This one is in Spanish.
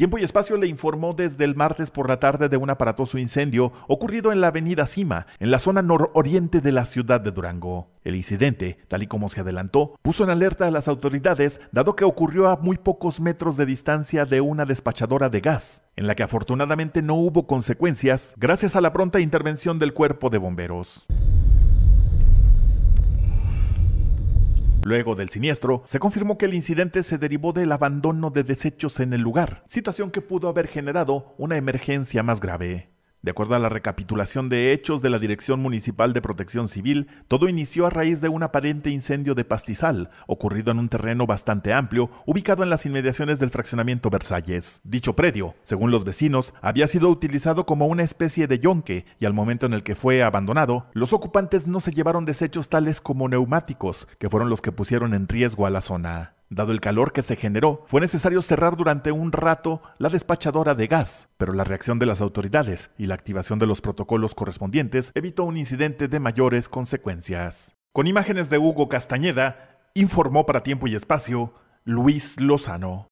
Tiempo y Espacio le informó desde el martes por la tarde de un aparatoso incendio ocurrido en la avenida Cima, en la zona nororiente de la ciudad de Durango. El incidente, tal y como se adelantó, puso en alerta a las autoridades dado que ocurrió a muy pocos metros de distancia de una despachadora de gas, en la que afortunadamente no hubo consecuencias gracias a la pronta intervención del cuerpo de bomberos. Luego del siniestro, se confirmó que el incidente se derivó del abandono de desechos en el lugar, situación que pudo haber generado una emergencia más grave. De acuerdo a la recapitulación de hechos de la Dirección Municipal de Protección Civil, todo inició a raíz de un aparente incendio de pastizal, ocurrido en un terreno bastante amplio, ubicado en las inmediaciones del fraccionamiento Versalles. Dicho predio, según los vecinos, había sido utilizado como una especie de yonque, y al momento en el que fue abandonado, los ocupantes no se llevaron desechos tales como neumáticos, que fueron los que pusieron en riesgo a la zona. Dado el calor que se generó, fue necesario cerrar durante un rato la despachadora de gas, pero la reacción de las autoridades y la activación de los protocolos correspondientes evitó un incidente de mayores consecuencias. Con imágenes de Hugo Castañeda, informó para tiempo y espacio Luis Lozano.